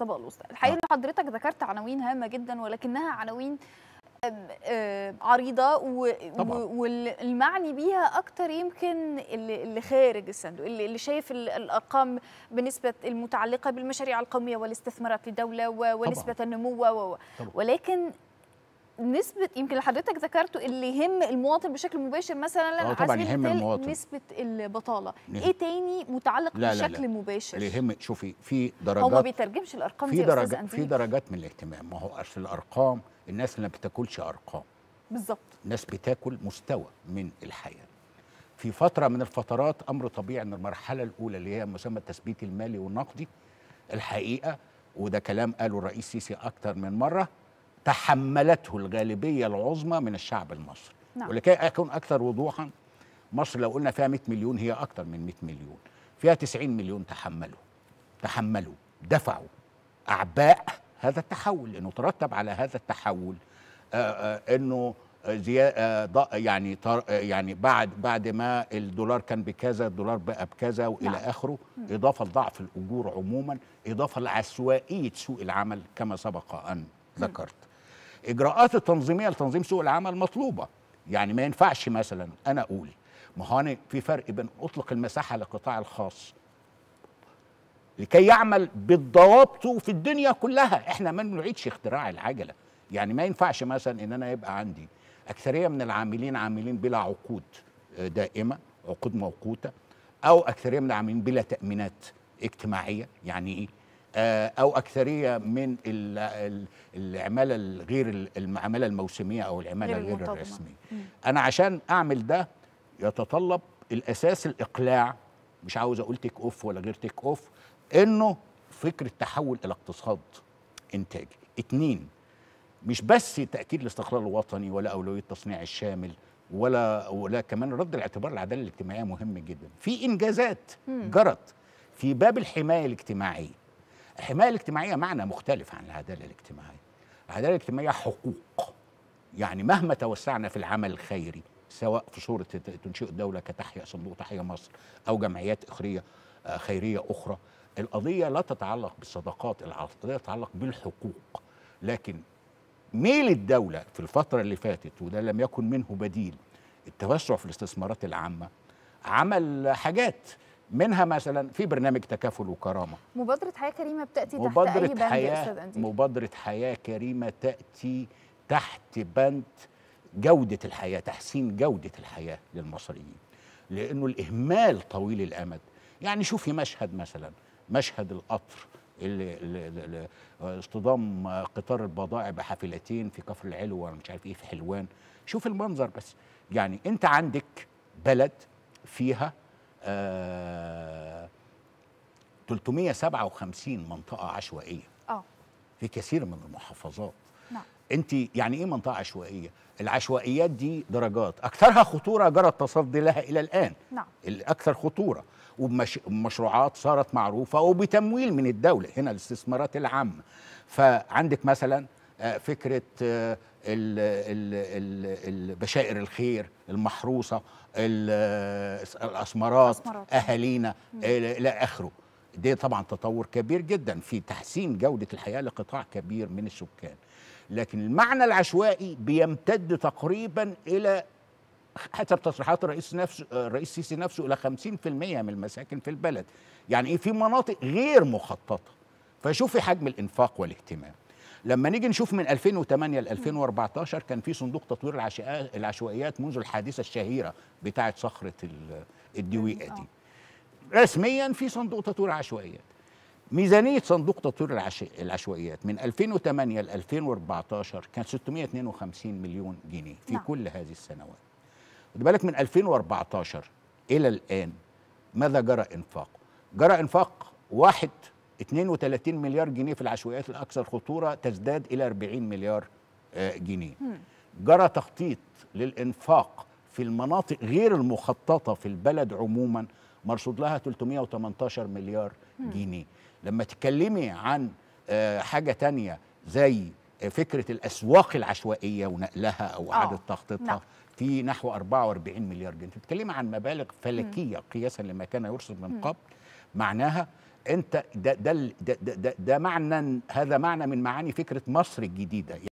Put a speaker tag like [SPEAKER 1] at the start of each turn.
[SPEAKER 1] من الوسطى الحقيقه آه. ان حضرتك ذكرت عناوين هامه جدا ولكنها عناوين عريضه والمعني بيها اكتر يمكن اللي خارج الصندوق اللي شايف الارقام بنسبه المتعلقه بالمشاريع القوميه والاستثمارات الدولة ونسبه النمو و... ولكن نسبه يمكن اللي حضرتك ذكرته اللي يهم المواطن بشكل مباشر مثلا آه، طبعا يهم المواطن نسبه البطاله نعم. ايه تاني متعلق لا بشكل لا لا. مباشر اللي يهم شوفي في درجات هو ما بيترجمش الارقام في دي درجة في درجات من الاهتمام ما هو اصل الارقام الناس ما بتاكلش ارقام بالظبط الناس بتاكل مستوى من الحياه في فتره من الفترات امر طبيعي ان المرحله الاولى اللي هي مسمى التثبيت المالي والنقدي الحقيقه وده كلام قاله الرئيس سيسي اكتر من مره تحملته الغالبية العظمى من الشعب المصري نعم. ولكي أكون أكثر وضوحا مصر لو قلنا فيها 100 مليون هي أكثر من 100 مليون فيها 90 مليون تحملوا تحملوا دفعوا أعباء هذا التحول لأنه ترتب على هذا التحول آآ آه، آآ آه، أنه آه، يعني يعني بعد بعد ما الدولار كان بكذا الدولار بقى بكذا والى نعم. اخره اضافه لضعف الاجور عموما اضافه لعشوائيه سوق العمل كما سبق ان ذكرت اجراءات التنظيميه لتنظيم سوق العمل مطلوبه يعني ما ينفعش مثلا انا اقول ما هو انا في فرق بين اطلق المساحه للقطاع الخاص لكي يعمل بالضوابط في الدنيا كلها احنا ما بنعيدش اختراع العجله يعني ما ينفعش مثلا ان انا يبقى عندي اكثريه من العاملين عاملين بلا عقود آه، دائمه عقود موقوته او اكثريه من العاملين بلا تامينات اجتماعيه يعني ايه آه، او اكثريه من العماله الغير العماله الموسميه او العماله غير, الرسميه انا عشان اعمل ده يتطلب الاساس الاقلاع مش عاوز اقول تيك اوف ولا غير تيك اوف انه فكره تحول الى اقتصاد انتاجي اتنين مش بس تاكيد الاستقرار الوطني ولا اولويه التصنيع الشامل ولا ولا كمان رد الاعتبار العداله الاجتماعيه مهم جدا في انجازات جرت في باب الحمايه الاجتماعيه الحماية الاجتماعية معنى مختلف عن العدالة الاجتماعية العدالة الاجتماعية حقوق يعني مهما توسعنا في العمل الخيري سواء في صورة تنشئ الدولة كتحية صندوق تحية مصر أو جمعيات إخرية آه، خيرية أخرى القضية لا تتعلق بالصدقات القضية تتعلق بالحقوق لكن ميل الدولة في الفترة اللي فاتت وده لم يكن منه بديل التوسع في الاستثمارات العامة عمل حاجات منها مثلا في برنامج تكافل وكرامه مبادره حياه كريمه بتاتي مبادرة تحت اي بند حياة استاذ انت مبادره حياه كريمه تاتي تحت بند جوده الحياه تحسين جوده الحياه للمصريين لانه الاهمال طويل الامد يعني شوفي مشهد مثلا مشهد القطر اللي, اللي اصطدام قطار البضائع بحافلتين في كفر العلو ولا مش عارف ايه في حلوان شوف المنظر بس يعني انت عندك بلد فيها آه 357 منطقه عشوائيه اه في كثير من المحافظات نعم انت يعني ايه منطقه عشوائيه العشوائيات دي درجات اكثرها خطوره جرى التصدي لها الى الان نعم الاكثر خطوره ومشروعات صارت معروفه وبتمويل من الدوله هنا الاستثمارات العامه فعندك مثلا آه، فكره آه، البشائر الخير المحروسه آه، الاسمرات اهالينا نعم. الى اخره ده طبعا تطور كبير جدا في تحسين جودة الحياة لقطاع كبير من السكان لكن المعنى العشوائي بيمتد تقريبا إلى حسب تصريحات الرئيس نفسه الرئيس السيسي نفسه الى 50% من المساكن في البلد يعني ايه في مناطق غير مخططه فشوفي حجم الانفاق والاهتمام لما نيجي نشوف من 2008 ل 2014 كان في صندوق تطوير العشوائيات منذ الحادثه الشهيره بتاعه صخره الدويقه دي آه. رسميا في صندوق تطوير عشوائيات ميزانية صندوق تطوير العشوائيات من 2008 ل 2014 كان 652 مليون جنيه في نعم. كل هذه السنوات خد بالك من 2014 إلى الآن ماذا جرى إنفاقه؟ جرى إنفاق واحد 32 مليار جنيه في العشوائيات الأكثر خطورة تزداد إلى 40 مليار آه، جنيه جرى تخطيط للإنفاق في المناطق غير المخططة في البلد عموما مرصود لها 318 مليار جنيه لما تتكلمي عن آه، حاجة تانية زي فكرة الأسواق العشوائية ونقلها أو آه، إعادة تخطيطها نعم. في نحو 44 مليار جنيه بتتكلم عن مبالغ فلكية مم. قياسا لما كان يرصد من قبل معناها انت ده ده ده, ده, ده معنى هذا معنى من معاني فكره مصر الجديده